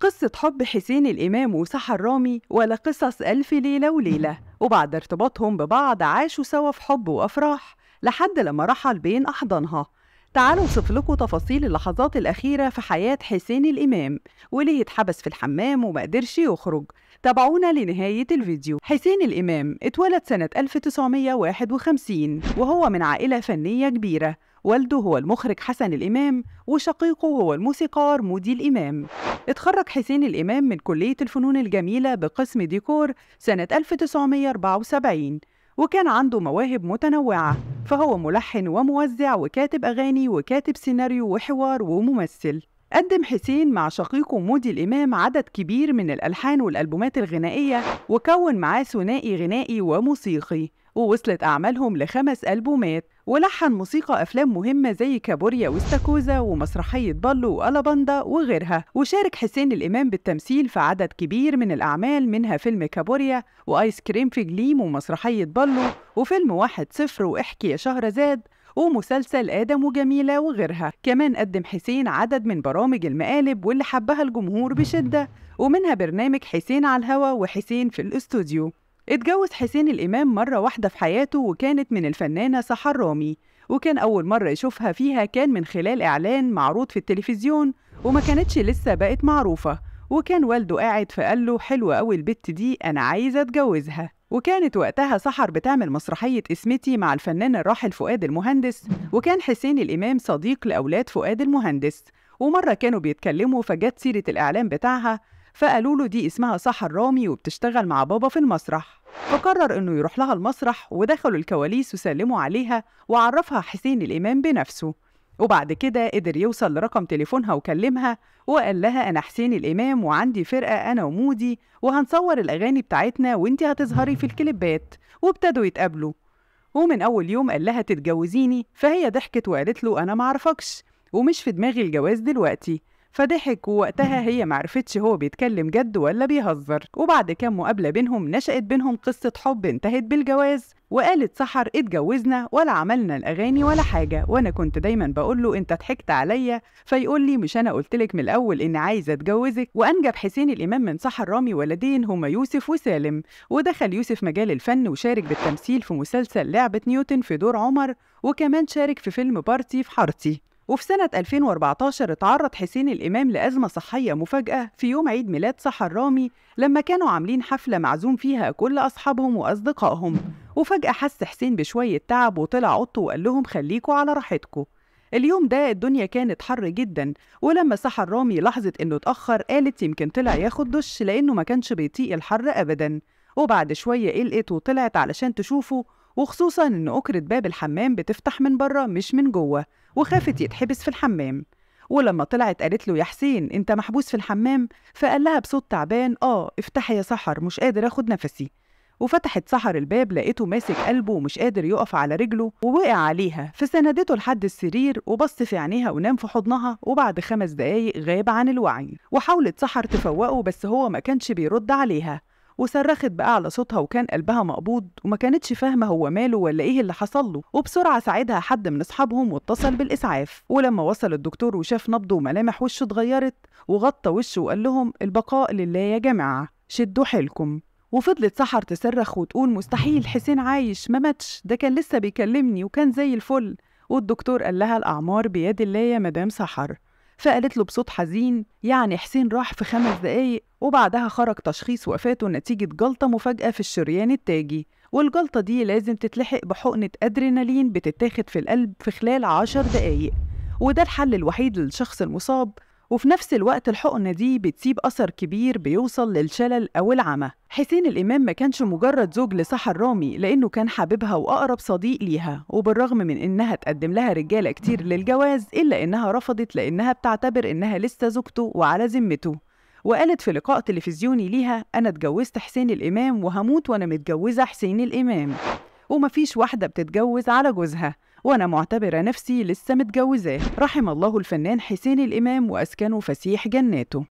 قصة حب حسين الإمام وسحر الرامي ولا قصص ألف ليلة وليلة وبعد ارتباطهم ببعض عاشوا سوا في حب وأفراح لحد لما رحل بين أحضانها تعالوا نصف لكم تفاصيل اللحظات الأخيرة في حياة حسين الإمام وليه اتحبس في الحمام وما قدرش يخرج تابعونا لنهاية الفيديو حسين الإمام اتولد سنة 1951 وهو من عائلة فنية كبيرة والده هو المخرج حسن الإمام وشقيقه هو الموسيقار مودي الإمام اتخرج حسين الإمام من كلية الفنون الجميلة بقسم ديكور سنة 1974 وكان عنده مواهب متنوعة فهو ملحن وموزع وكاتب أغاني وكاتب سيناريو وحوار وممثل قدم حسين مع شقيقه مودي الإمام عدد كبير من الألحان والألبومات الغنائية وكون معاه ثنائي غنائي وموسيقي ووصلت أعمالهم لخمس ألبومات ولحن موسيقى أفلام مهمة زي كابوريا واستاكوزا ومسرحية بالو وألاباندا وغيرها وشارك حسين الإمام بالتمثيل في عدد كبير من الأعمال منها فيلم كابوريا وآيس كريم في جليم ومسرحية بالو وفيلم واحد صفر وإحكي يا شهرزاد ومسلسل آدم وجميلة وغيرها كمان قدم حسين عدد من برامج المقالب واللي حبها الجمهور بشدة ومنها برنامج حسين على الهوا وحسين في الاستوديو اتجوز حسين الإمام مرة واحدة في حياته وكانت من الفنانة سحر رامي وكان أول مرة يشوفها فيها كان من خلال إعلان معروض في التلفزيون وما كانتش لسه بقت معروفة وكان والده قاعد فقال له حلوة أوي البت دي أنا عايزة أتجوزها وكانت وقتها سحر بتعمل مسرحية اسمتي مع الفنان الراحل فؤاد المهندس وكان حسين الإمام صديق لأولاد فؤاد المهندس ومرة كانوا بيتكلموا فجت سيرة الإعلان بتاعها فقالوا له دي اسمها صح الرامي وبتشتغل مع بابا في المسرح فقرر انه يروح لها المسرح ودخلوا الكواليس وسلموا عليها وعرفها حسين الامام بنفسه وبعد كده قدر يوصل لرقم تليفونها وكلمها وقال لها انا حسين الامام وعندي فرقه انا ومودي وهنصور الاغاني بتاعتنا وانت هتظهري في الكليبات وابتدوا يتقابلوا ومن اول يوم قال لها تتجوزيني فهي ضحكت وقالت له انا معرفكش ومش في دماغي الجواز دلوقتي فضحك ووقتها هي معرفتش هو بيتكلم جد ولا بيهزر وبعد كام مقابلة بينهم نشأت بينهم قصة حب انتهت بالجواز وقالت سحر اتجوزنا ولا عملنا الاغاني ولا حاجه وانا كنت دايما بقول له انت ضحكت عليا فيقول لي مش انا قلتلك من الاول اني عايزه اتجوزك وانجب حسين الامام من سحر رامي ولدين هما يوسف وسالم ودخل يوسف مجال الفن وشارك بالتمثيل في مسلسل لعبه نيوتن في دور عمر وكمان شارك في فيلم بارتي في حارتي وفي سنة 2014 اتعرض حسين الإمام لأزمة صحية مفاجأة في يوم عيد ميلاد صحى رامي لما كانوا عاملين حفلة معزوم فيها كل أصحابهم وأصدقائهم وفجأة حس حسين بشوية تعب وطلع أوضته وقال لهم خليكوا على راحتكم اليوم ده الدنيا كانت حر جدا ولما صحى الرامي لاحظت انه اتأخر قالت يمكن طلع ياخد دش لانه ما كانش بيطيق الحر ابدا وبعد شوية قلقت وطلعت علشان تشوفه وخصوصا إن أكرة باب الحمام بتفتح من بره مش من جوه وخافت يتحبس في الحمام ولما طلعت قالت له يا حسين انت محبوس في الحمام فقال لها بصوت تعبان اه افتحي يا سحر مش قادر اخد نفسي وفتحت سحر الباب لقيته ماسك قلبه ومش قادر يقف على رجله ووقع عليها فسندته لحد السرير وبص في عينيها ونام في حضنها وبعد خمس دقايق غاب عن الوعي وحاولت سحر تفوقه بس هو ما كانش بيرد عليها وصرخت بأعلى صوتها وكان قلبها مقبوض وما كانتش فاهمة هو ماله ولا إيه اللي حصل له وبسرعة ساعدها حد من أصحابهم واتصل بالإسعاف ولما وصل الدكتور وشاف نبضه وملامح وشه اتغيرت وغطى وشه وقال لهم البقاء لله يا جماعة شدوا حيلكم وفضلت سحر تصرخ وتقول مستحيل حسين عايش ما ماتش ده كان لسه بيكلمني وكان زي الفل والدكتور قال لها الأعمار بيد الله يا مدام سحر فقالت له بصوت حزين يعني حسين راح في خمس دقايق وبعدها خرج تشخيص وفاته نتيجة جلطة مفاجئة في الشريان التاجي والجلطة دي لازم تتلحق بحقنة أدرينالين بتتاخد في القلب في خلال عشر دقايق وده الحل الوحيد للشخص المصاب وفي نفس الوقت الحقنة دي بتسيب أثر كبير بيوصل للشلل أو العمى حسين الإمام ما كانش مجرد زوج لسحر رامي لأنه كان حبيبها وأقرب صديق ليها وبالرغم من إنها تقدم لها رجالة كتير للجواز إلا إنها رفضت لأنها بتعتبر إنها لسه زوجته وعلى ذمته وقالت في لقاء تلفزيوني ليها أنا اتجوزت حسين الإمام وهموت وأنا متجوزة حسين الإمام ومفيش واحدة بتتجوز على جوزها وأنا معتبرة نفسي لسه متجوزاه رحم الله الفنان حسين الإمام وأسكنه فسيح جناته